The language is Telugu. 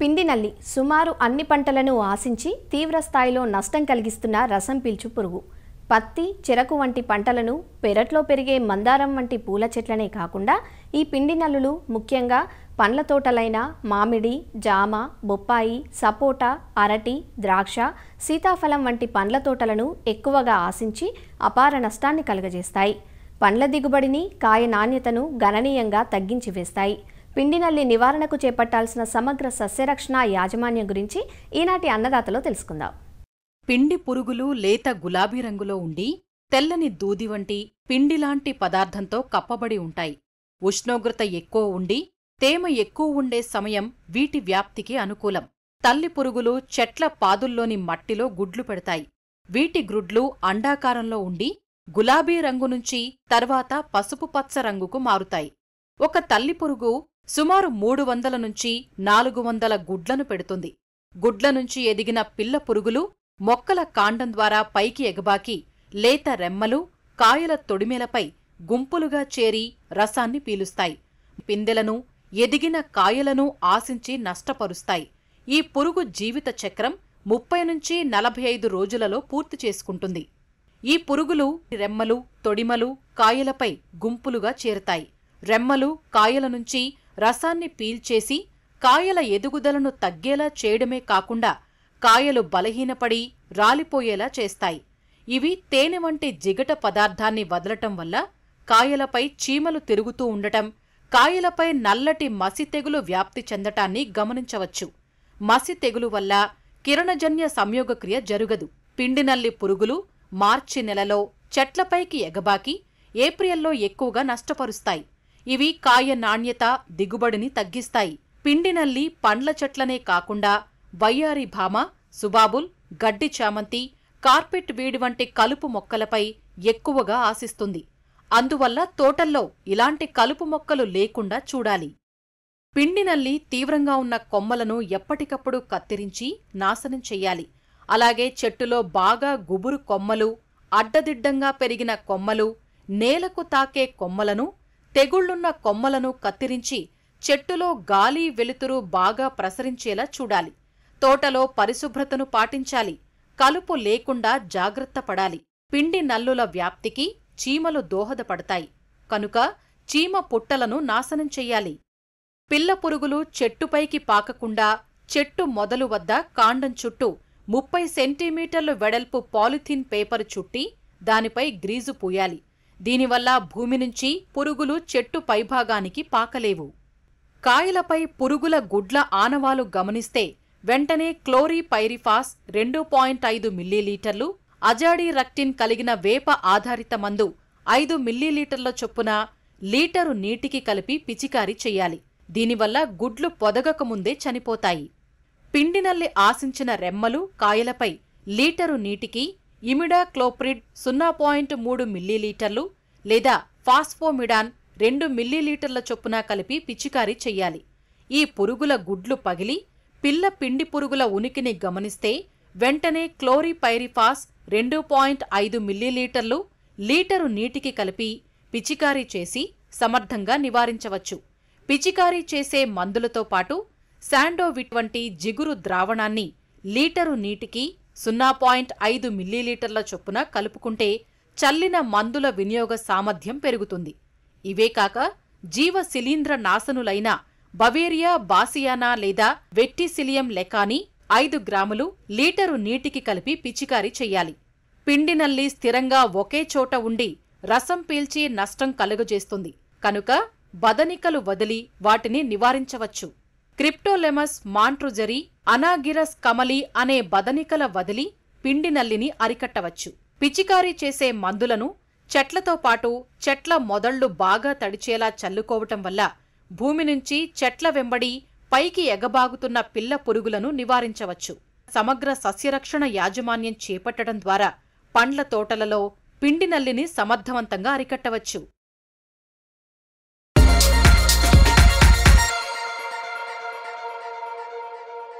పిండి నల్లి సుమారు అన్ని పంటలను ఆశించి తీవ్రస్థాయిలో నష్టం కలిగిస్తున్న రసం పీల్చు పురుగు పత్తి చెరకు వంటి పంటలను పెరట్లో పెరిగే మందారం వంటి పూల చెట్లనే కాకుండా ఈ పిండినల్లులు ముఖ్యంగా పండ్ల తోటలైన మామిడి జామ బొప్పాయి సపోటా అరటి ద్రాక్ష సీతాఫలం వంటి పండ్ల తోటలను ఎక్కువగా ఆశించి అపార నష్టాన్ని కలుగజేస్తాయి పండ్ల దిగుబడిని కాయ నాణ్యతను గణనీయంగా తగ్గించి వేస్తాయి పిండి నల్లి నివారణకు చేపట్టాల్సిన సమగ్ర సస్యరక్షణ యాజమాన్యం గురించి ఈనాటి అన్నదాతలో తెలుసుకుందాం పిండి పురుగులు లేత గులాబీ రంగులో ఉండి తెల్లని దూది వంటి పిండిలాంటి పదార్థంతో కప్పబడి ఉంటాయి ఉష్ణోగ్రత ఎక్కువ ఉండి తేమ ఎక్కువ ఉండే సమయం వీటి వ్యాప్తికి అనుకూలం తల్లి పురుగులు చెట్ల పాదుల్లోని మట్టిలో గుడ్లు పెడతాయి వీటి గ్రుడ్లు అండాకారంలో ఉండి గులాబీ రంగు నుంచి తర్వాత పసుపు పచ్చ రంగుకు మారుతాయి ఒక తల్లి పురుగు సుమారు మూడు వందల నుంచి నాలుగు వందల గుడ్లను పెడుతుంది గుడ్లనుంచి ఎదిగిన పిల్ల పురుగులు మొక్కల కాండం ద్వారా పైకి ఎగబాకి లేత రెమ్మలు కాయల తొడిమెలపై గుంపులుగా చేరి రసాన్ని పీలుస్తాయి పిందెలను ఎదిగిన కాయలను ఆశించి నష్టపరుస్తాయి ఈ పురుగు జీవిత చక్రం ముప్పై నుంచి నలభై ఐదు రోజులలో పూర్తి చేసుకుంటుంది ఈ పురుగులు రెమ్మలు తొడిమలు కాయలపై గుంపులుగా చేరుతాయి రెమ్మలు కాయల నుంచి రసాన్ని పీల్చేసి కాయల ఎదుగుదలను తగ్గేలా చేయడమే కాకుండా కాయలు బలహీనపడి రాలిపోయేలా చేస్తాయి ఇవి తేనె వంటి జిగట పదార్థాన్ని వదలటం వల్ల కాయలపై చీమలు తిరుగుతూ ఉండటం కాయలపై నల్లటి మసి తెగులు వ్యాప్తి చెందటాన్ని గమనించవచ్చు మసి తెగులు వల్ల కిరణజన్య సంయోగక్రియ జరుగదు పిండినల్లి పురుగులు మార్చి నెలలో చెట్లపైకి ఎగబాకి ఏప్రిల్లో ఎక్కువగా నష్టపరుస్తాయి ఇవి కాయ నాణ్యత దిగుబడిని తగ్గిస్తాయి పిండి నల్లి పండ్ల చెట్లనే కాకుండా వయ్యారి భామ సుబాబుల్ గడ్డి చామంతి కార్పెట్ వీడి వంటి కలుపు మొక్కలపై ఎక్కువగా ఆశిస్తుంది అందువల్ల తోటల్లో ఇలాంటి కలుపు మొక్కలు లేకుండా చూడాలి పిండి నల్లి తీవ్రంగా ఉన్న కొమ్మలను ఎప్పటికప్పుడు కత్తిరించి నాశనం చెయ్యాలి అలాగే చెట్టులో బాగా గుబురు కొమ్మలు అడ్డదిడ్డంగా పెరిగిన కొమ్మలు నేలకు తాకే కొమ్మలను తెగుళ్లున్న కొమ్మలను కత్తిరించి చెట్టులో గాలి వెలుతురు బాగా ప్రసరించేలా చూడాలి తోటలో పరిశుభ్రతను పాటించాలి కలుపు లేకుండా జాగ్రత్త పడాలి పిండి నల్లుల వ్యాప్తికి చీమలు దోహదపడతాయి కనుక చీమ పుట్టలను నాశనం చెయ్యాలి పిల్ల పురుగులు చెట్టుపైకి పాకకుండా చెట్టు మొదలు వద్ద కాండం చుట్టూ ముప్పై సెంటీమీటర్లు వెడల్పు పాలిథీన్ పేపరు చుట్టి దానిపై గ్రీజు పూయాలి దీనివల్ల భూమి నుంచి పురుగులు చెట్టు పైభాగానికి పాకలేవు కాయలపై పురుగుల గుడ్ల ఆనవాలు గమనిస్తే వెంటనే క్లోరీపైరిఫాస్ రెండు పాయింట్ ఐదు మిల్లీలీటర్లు అజాడీ రక్టిన్ కలిగిన వేప ఆధారిత మందు ఐదు మిల్లీలీటర్ల చొప్పున లీటరు నీటికి కలిపి పిచికారీ చెయ్యాలి దీనివల్ల గుడ్లు పొదగకముందే చనిపోతాయి పిండినల్లి ఆశించిన రెమ్మలు కాయలపై లీటరు నీటికి ఇమిడా క్లోప్రిడ్ సున్నా పాయింట్ మూడు మిల్లీలీటర్లు లేదా ఫాస్ఫోమిడాన్ రెండు మిల్లీలీటర్ల చొప్పున కలిపి పిచికారీ చెయ్యాలి ఈ పురుగుల గుడ్లు పగిలి పిల్ల పిండి పురుగుల ఉనికిని గమనిస్తే వెంటనే క్లోరిపైరిఫాస్ రెండు పాయింట్ ఐదు మిల్లీలీటర్లు లీటరు నీటికి కలిపి పిచికారీ చేసి సమర్థంగా నివారించవచ్చు పిచికారీ చేసే మందులతో పాటు శాండోవిట్ వంటి జిగురు ద్రావణాన్ని లీటరు నీటికి సున్నా పాయింట్ ఐదు మిల్లీలీటర్ల చొప్పున కలుపుకుంటే చల్లిన మందుల వినియోగ సామర్థ్యం పెరుగుతుంది ఇవే కాక జీవ శిలీంద్ర నాశనులైన బవేరియా బాసియానా లేదా వెట్టిసిలియం లెకాని ఐదు గ్రాములు లీటరు నీటికి కలిపి పిచికారీ చెయ్యాలి పిండినల్లి స్థిరంగా ఒకే చోట ఉండి రసం పీల్చి నష్టం కలుగజేస్తుంది కనుక బదనికలు వదిలి వాటిని నివారించవచ్చు క్రిప్టోలెమస్ మాంట్రుజరీ అనాగిరస్ కమలి అనే బదనికల వదిలి పిండి నల్లిని అరికట్టవచ్చు పిచికారీ చేసే మందులను చెట్లతో పాటు చెట్ల మొదళ్లు బాగా తడిచేలా చల్లుకోవటం వల్ల భూమి నుంచి చెట్ల వెంబడి పైకి ఎగబాగుతున్న పిల్ల పురుగులను నివారించవచ్చు సమగ్ర సస్యరక్షణ యాజమాన్యం చేపట్టడం ద్వారా పండ్ల తోటలలో పిండి నల్లిని సమర్థవంతంగా అరికట్టవచ్చు